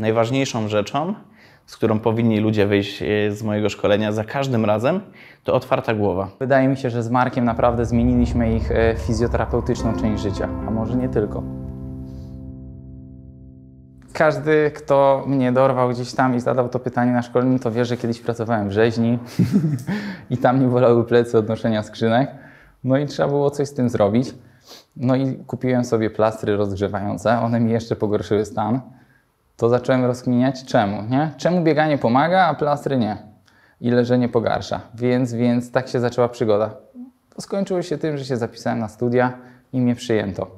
najważniejszą rzeczą, z którą powinni ludzie wyjść e, z mojego szkolenia za każdym razem, to otwarta głowa. Wydaje mi się, że z Markiem naprawdę zmieniliśmy ich e, fizjoterapeutyczną część życia, a może nie tylko. Każdy, kto mnie dorwał gdzieś tam i zadał to pytanie na szkoleniu, to wie, że kiedyś pracowałem w rzeźni i tam nie bolały plecy odnoszenia skrzynek. No i trzeba było coś z tym zrobić. No i kupiłem sobie plastry rozgrzewające, one mi jeszcze pogorszyły stan to zacząłem rozkminiać czemu, nie? Czemu bieganie pomaga, a plastry nie? I leżenie pogarsza. Więc, więc tak się zaczęła przygoda. skończyło się tym, że się zapisałem na studia i mnie przyjęto.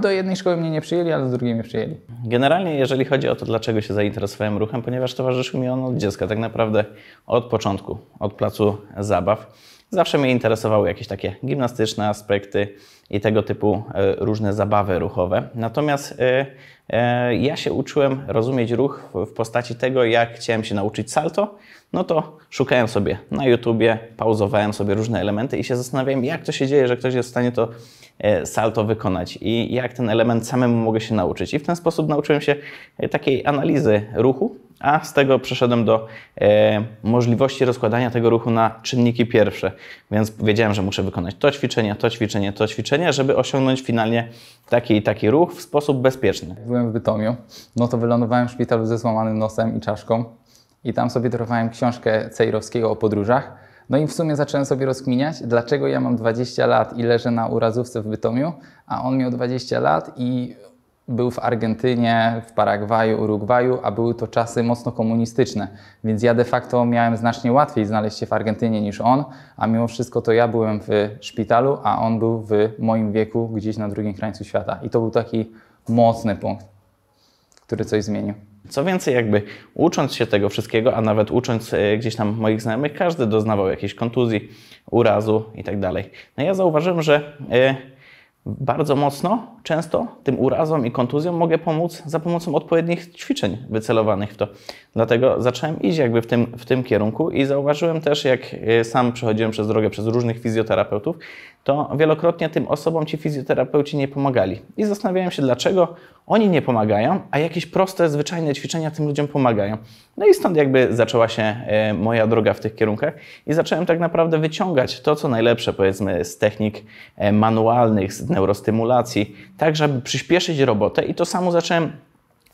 Do jednej szkoły mnie nie przyjęli, ale do drugiej mnie przyjęli. Generalnie, jeżeli chodzi o to, dlaczego się zainteresowałem ruchem, ponieważ towarzyszył mi on od dziecka, tak naprawdę od początku, od placu zabaw. Zawsze mnie interesowały jakieś takie gimnastyczne aspekty i tego typu e, różne zabawy ruchowe. Natomiast e, e, ja się uczyłem rozumieć ruch w postaci tego, jak chciałem się nauczyć salto. No to szukałem sobie na YouTubie, pauzowałem sobie różne elementy i się zastanawiałem, jak to się dzieje, że ktoś jest w stanie to salto wykonać i jak ten element samemu mogę się nauczyć. I w ten sposób nauczyłem się takiej analizy ruchu a z tego przeszedłem do e, możliwości rozkładania tego ruchu na czynniki pierwsze. Więc wiedziałem, że muszę wykonać to ćwiczenie, to ćwiczenie, to ćwiczenie, żeby osiągnąć finalnie taki i taki ruch w sposób bezpieczny. Byłem w Bytomiu, no to wylądowałem w szpitalu ze złamanym nosem i czaszką i tam sobie dorwałem książkę Cejrowskiego o podróżach. No i w sumie zacząłem sobie rozkminiać, dlaczego ja mam 20 lat i leżę na urazówce w Bytomiu, a on miał 20 lat i był w Argentynie, w Paragwaju, Urugwaju, a były to czasy mocno komunistyczne, więc ja de facto miałem znacznie łatwiej znaleźć się w Argentynie niż on, a mimo wszystko to ja byłem w szpitalu, a on był w moim wieku gdzieś na drugim krańcu świata. I to był taki mocny punkt, który coś zmienił. Co więcej, jakby ucząc się tego wszystkiego, a nawet ucząc e, gdzieś tam moich znajomych, każdy doznawał jakiejś kontuzji, urazu i tak dalej. No ja zauważyłem, że. Yy, bardzo mocno, często tym urazom i kontuzjom mogę pomóc za pomocą odpowiednich ćwiczeń wycelowanych w to. Dlatego zacząłem iść jakby w tym, w tym kierunku i zauważyłem też, jak e, sam przechodziłem przez drogę przez różnych fizjoterapeutów, to wielokrotnie tym osobom ci fizjoterapeuci nie pomagali. I zastanawiałem się, dlaczego oni nie pomagają, a jakieś proste, zwyczajne ćwiczenia tym ludziom pomagają. No i stąd jakby zaczęła się e, moja droga w tych kierunkach i zacząłem tak naprawdę wyciągać to, co najlepsze, powiedzmy, z technik e, manualnych, z neurostymulacji, tak żeby przyspieszyć robotę i to samo zacząłem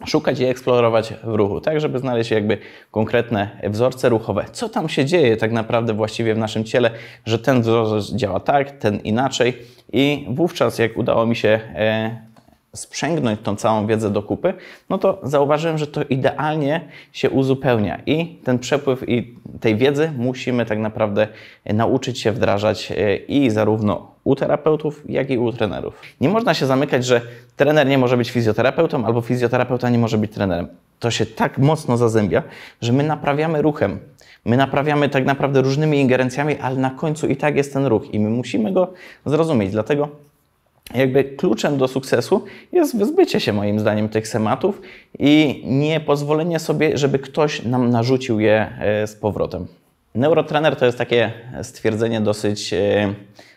szukać i eksplorować w ruchu, tak żeby znaleźć jakby konkretne wzorce ruchowe. Co tam się dzieje tak naprawdę właściwie w naszym ciele, że ten wzorzec działa tak, ten inaczej i wówczas jak udało mi się e, sprzęgnąć tą całą wiedzę do kupy, no to zauważyłem, że to idealnie się uzupełnia i ten przepływ i tej wiedzy musimy tak naprawdę e, nauczyć się wdrażać e, i zarówno u terapeutów, jak i u trenerów. Nie można się zamykać, że trener nie może być fizjoterapeutą albo fizjoterapeuta nie może być trenerem. To się tak mocno zazębia, że my naprawiamy ruchem. My naprawiamy tak naprawdę różnymi ingerencjami, ale na końcu i tak jest ten ruch i my musimy go zrozumieć. Dlatego jakby kluczem do sukcesu jest wyzbycie się moim zdaniem tych schematów i nie pozwolenie sobie, żeby ktoś nam narzucił je e, z powrotem. Neurotrener to jest takie stwierdzenie dosyć e,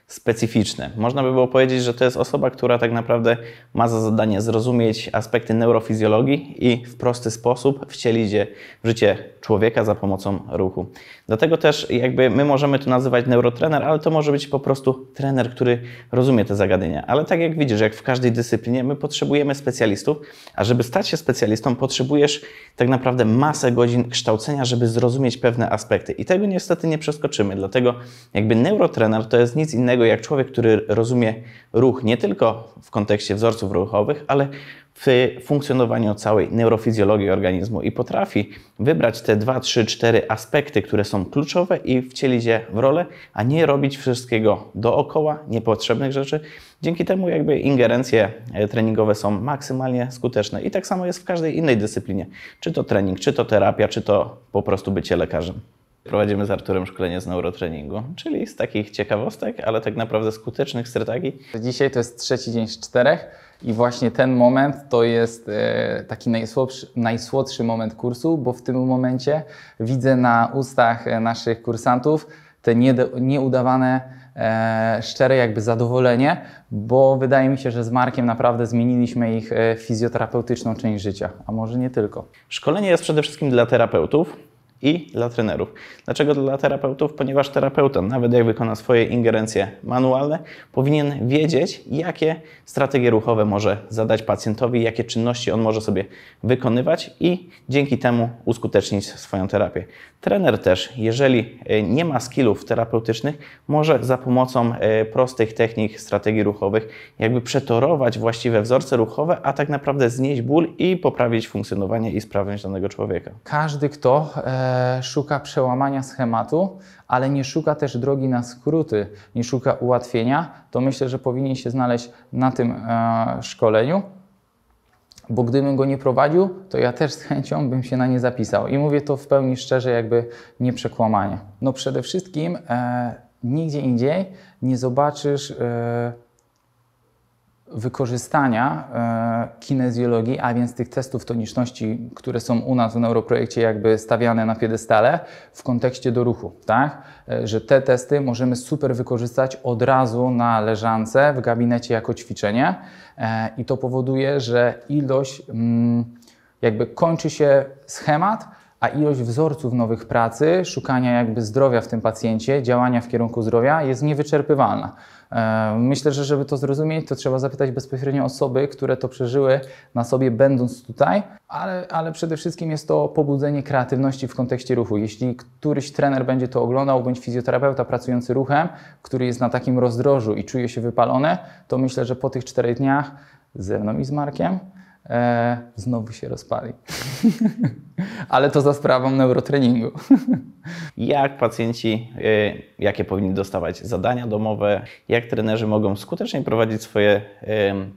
specyficzne. Można by było powiedzieć, że to jest osoba, która tak naprawdę ma za zadanie zrozumieć aspekty neurofizjologii i w prosty sposób wcielić je w życie człowieka za pomocą ruchu. Dlatego też jakby my możemy to nazywać neurotrener, ale to może być po prostu trener, który rozumie te zagadnienia. Ale tak jak widzisz, jak w każdej dyscyplinie, my potrzebujemy specjalistów, a żeby stać się specjalistą, potrzebujesz tak naprawdę masę godzin kształcenia, żeby zrozumieć pewne aspekty. I tego niestety nie przeskoczymy. Dlatego jakby neurotrener to jest nic innego jak człowiek, który rozumie ruch nie tylko w kontekście wzorców ruchowych, ale w funkcjonowaniu całej neurofizjologii organizmu i potrafi wybrać te 2, 3, 4 aspekty, które są kluczowe i wcielić je w rolę, a nie robić wszystkiego dookoła, niepotrzebnych rzeczy. Dzięki temu jakby ingerencje e, treningowe są maksymalnie skuteczne i tak samo jest w każdej innej dyscyplinie. Czy to trening, czy to terapia, czy to po prostu bycie lekarzem. Prowadzimy z Arturem szkolenie z neurotreningu, czyli z takich ciekawostek, ale tak naprawdę skutecznych strategii. Dzisiaj to jest trzeci dzień z czterech. I właśnie ten moment to jest e, taki najsłodszy, najsłodszy moment kursu, bo w tym momencie widzę na ustach e, naszych kursantów te nieudawane, e, szczere jakby zadowolenie, bo wydaje mi się, że z Markiem naprawdę zmieniliśmy ich fizjoterapeutyczną część życia, a może nie tylko. Szkolenie jest przede wszystkim dla terapeutów, i dla trenerów. Dlaczego dla terapeutów? Ponieważ terapeuta, nawet jak wykona swoje ingerencje manualne, powinien wiedzieć, jakie strategie ruchowe może zadać pacjentowi, jakie czynności on może sobie wykonywać i dzięki temu uskutecznić swoją terapię. Trener też, jeżeli e, nie ma skillów terapeutycznych, może za pomocą e, prostych technik, strategii ruchowych, jakby przetorować właściwe wzorce ruchowe, a tak naprawdę znieść ból i poprawić funkcjonowanie i sprawność danego człowieka. Każdy, kto e, szuka przełamania schematu, ale nie szuka też drogi na skróty, nie szuka ułatwienia, to myślę, że powinien się znaleźć na tym e, szkoleniu, bo gdybym go nie prowadził, to ja też z chęcią bym się na nie zapisał. I mówię to w pełni szczerze, jakby nie przekłamanie. No przede wszystkim e, nigdzie indziej nie zobaczysz e, wykorzystania e, kinezjologii, a więc tych testów toniczności, które są u nas w neuroprojekcie jakby stawiane na piedestale w kontekście do ruchu, tak? E, że te testy możemy super wykorzystać od razu na leżance w gabinecie jako ćwiczenie e, i to powoduje, że ilość mm, jakby kończy się schemat, a ilość wzorców nowych pracy, szukania jakby zdrowia w tym pacjencie, działania w kierunku zdrowia jest niewyczerpywalna. E, myślę, że żeby to zrozumieć, to trzeba zapytać bezpośrednio osoby, które to przeżyły na sobie, będąc tutaj, ale, ale przede wszystkim jest to pobudzenie kreatywności w kontekście ruchu. Jeśli któryś trener będzie to oglądał, bądź fizjoterapeuta pracujący ruchem, który jest na takim rozdrożu i czuje się wypalony, to myślę, że po tych czterech dniach ze mną i z Markiem e, znowu się rozpali. Ale to za sprawą neurotreningu. jak pacjenci, y, jakie powinni dostawać zadania domowe, jak trenerzy mogą skutecznie prowadzić swoje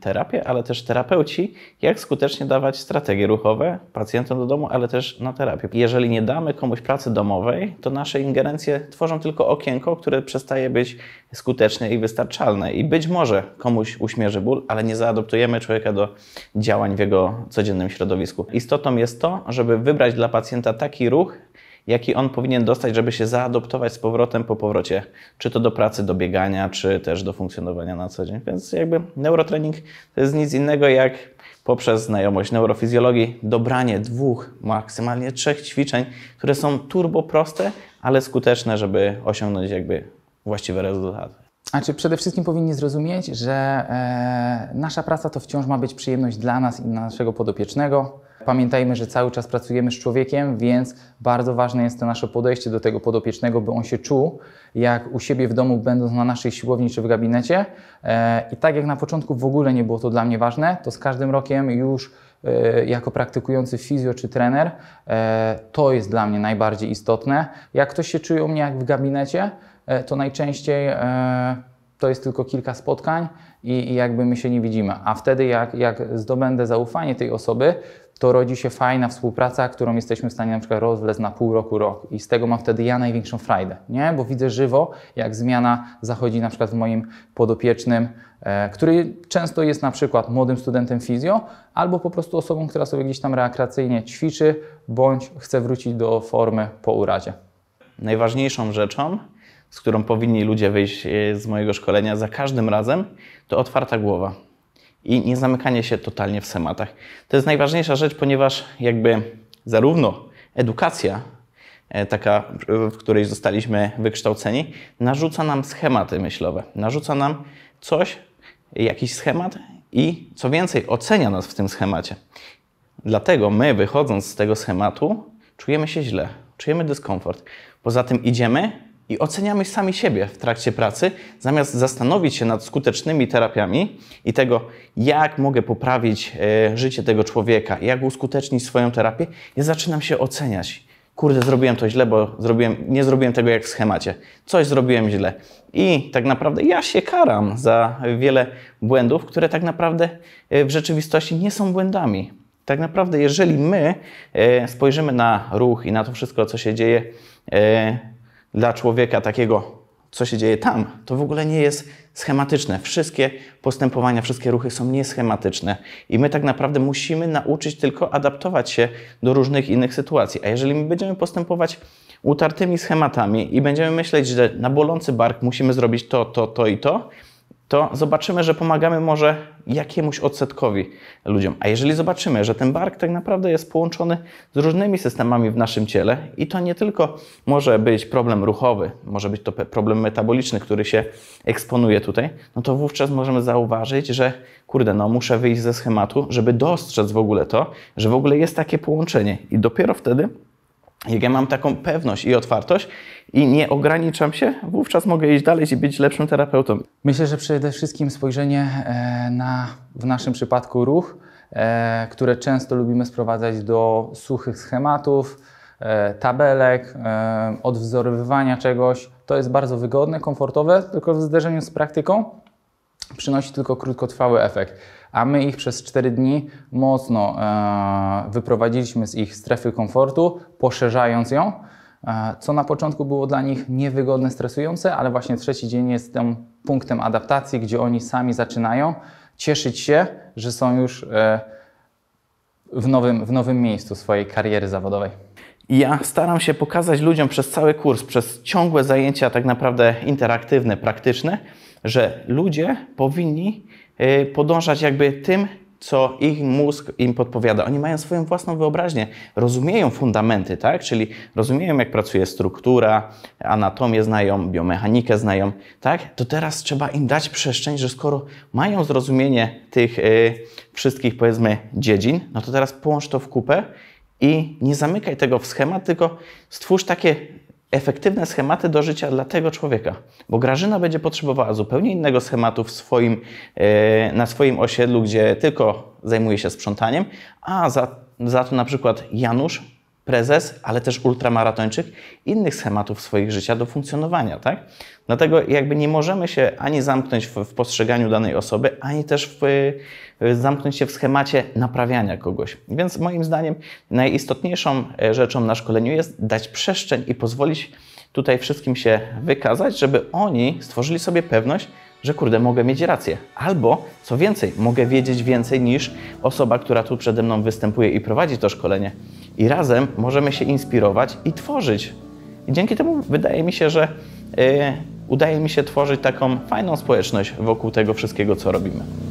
terapie, ale też terapeuci, jak skutecznie dawać strategie ruchowe pacjentom do domu, ale też na terapię. Jeżeli nie damy komuś pracy domowej, to nasze ingerencje tworzą tylko okienko, które przestaje być skuteczne i wystarczalne. I być może komuś uśmierzy ból, ale nie zaadoptujemy człowieka do działań w jego codziennym środowisku. Istotą jest to, żeby wybrać dla pacjenta taki ruch, jaki on powinien dostać, żeby się zaadoptować z powrotem po powrocie, czy to do pracy, do biegania, czy też do funkcjonowania na co dzień. Więc jakby neurotrening to jest nic innego jak poprzez znajomość neurofizjologii dobranie dwóch, maksymalnie trzech ćwiczeń, które są turbo proste, ale skuteczne, żeby osiągnąć jakby właściwe rezultaty. A czy przede wszystkim powinni zrozumieć, że e, nasza praca to wciąż ma być przyjemność dla nas i dla naszego podopiecznego, Pamiętajmy, że cały czas pracujemy z człowiekiem, więc bardzo ważne jest to nasze podejście do tego podopiecznego, by on się czuł jak u siebie w domu, będąc na naszej siłowni czy w gabinecie. E, I tak jak na początku w ogóle nie było to dla mnie ważne, to z każdym rokiem już e, jako praktykujący fizjo czy trener, e, to jest dla mnie najbardziej istotne. Jak ktoś się czuje u mnie jak w gabinecie, to najczęściej to jest tylko kilka spotkań i, i, jakby my się nie widzimy. A wtedy, jak, jak zdobędę zaufanie tej osoby, to rodzi się fajna współpraca, którą jesteśmy w stanie na przykład rozwlec na pół roku, rok. I z tego mam wtedy ja największą frajdę, nie? Bo widzę żywo, jak zmiana zachodzi na przykład w moim podopiecznym, e, który często jest na przykład młodym studentem fizjo, albo po prostu osobą, która sobie gdzieś tam rekreacyjnie ćwiczy, bądź chce wrócić do formy po urazie. Najważniejszą rzeczą z którą powinni ludzie wyjść e, z mojego szkolenia za każdym razem, to otwarta głowa i nie zamykanie się totalnie w schematach. To jest najważniejsza rzecz, ponieważ jakby zarówno edukacja, e, taka, w której zostaliśmy wykształceni, narzuca nam schematy myślowe, narzuca nam coś, jakiś schemat i co więcej, ocenia nas w tym schemacie. Dlatego my, wychodząc z tego schematu, czujemy się źle, czujemy dyskomfort. Poza tym idziemy i oceniamy sami siebie w trakcie pracy, zamiast zastanowić się nad skutecznymi terapiami i tego, jak mogę poprawić e, życie tego człowieka, jak uskutecznić swoją terapię, ja zaczynam się oceniać. Kurde, zrobiłem to źle, bo zrobiłem, nie zrobiłem tego jak w schemacie. Coś zrobiłem źle. I tak naprawdę ja się karam za wiele błędów, które tak naprawdę e, w rzeczywistości nie są błędami. Tak naprawdę, jeżeli my e, spojrzymy na ruch i na to wszystko, co się dzieje, dla człowieka takiego, co się dzieje tam, to w ogóle nie jest schematyczne. Wszystkie postępowania, wszystkie ruchy są nieschematyczne i my tak naprawdę musimy nauczyć tylko adaptować się do różnych innych sytuacji. A jeżeli my będziemy postępować utartymi schematami i będziemy myśleć, że na bolący bark musimy zrobić to, to, to i to, to zobaczymy, że pomagamy może jakiemuś odsetkowi ludziom. A jeżeli zobaczymy, że ten bark tak naprawdę jest połączony z różnymi systemami w naszym ciele i to nie tylko może być problem ruchowy, może być to problem metaboliczny, który się eksponuje tutaj, no to wówczas możemy zauważyć, że kurde, no muszę wyjść ze schematu, żeby dostrzec w ogóle to, że w ogóle jest takie połączenie i dopiero wtedy jak ja mam taką pewność i otwartość i nie ograniczam się, wówczas mogę iść dalej i być lepszym terapeutą. Myślę, że przede wszystkim spojrzenie e, na, w naszym przypadku, ruch, e, które często lubimy sprowadzać do suchych schematów, e, tabelek, odwzorowywania czegoś. To jest bardzo wygodne, komfortowe, tylko w zderzeniu z praktyką przynosi tylko krótkotrwały efekt a my ich przez 4 dni mocno e, wyprowadziliśmy z ich strefy komfortu, poszerzając ją, e, co na początku było dla nich niewygodne, stresujące, ale właśnie trzeci dzień jest tym punktem adaptacji, gdzie oni sami zaczynają cieszyć się, że są już e, w nowym, w nowym miejscu swojej kariery zawodowej. Ja staram się pokazać ludziom przez cały kurs, przez ciągłe zajęcia, tak naprawdę interaktywne, praktyczne, że ludzie powinni y, podążać jakby tym, co ich mózg im podpowiada. Oni mają swoją własną wyobraźnię, rozumieją fundamenty, tak? Czyli rozumieją, jak pracuje struktura, anatomię znają, biomechanikę znają, tak? To teraz trzeba im dać przestrzeń, że skoro mają zrozumienie tych y, wszystkich, powiedzmy, dziedzin, no to teraz połącz to w kupę i nie zamykaj tego w schemat, tylko stwórz takie efektywne schematy do życia dla tego człowieka, bo Grażyna będzie potrzebowała zupełnie innego schematu w swoim, e, na swoim osiedlu, gdzie tylko zajmuje się sprzątaniem, a za, za to na przykład Janusz prezes, ale też ultramaratończyk, innych schematów swoich życia do funkcjonowania, tak? Dlatego jakby nie możemy się ani zamknąć w, w postrzeganiu danej osoby, ani też w, zamknąć się w schemacie naprawiania kogoś. Więc moim zdaniem najistotniejszą e, rzeczą na szkoleniu jest dać przestrzeń i pozwolić tutaj wszystkim się wykazać, żeby oni stworzyli sobie pewność, że kurde, mogę mieć rację. Albo co więcej, mogę wiedzieć więcej niż osoba, która tu przede mną występuje i prowadzi to szkolenie. I razem możemy się inspirować i tworzyć. I dzięki temu wydaje mi się, że yy, udaje mi się tworzyć taką fajną społeczność wokół tego wszystkiego, co robimy.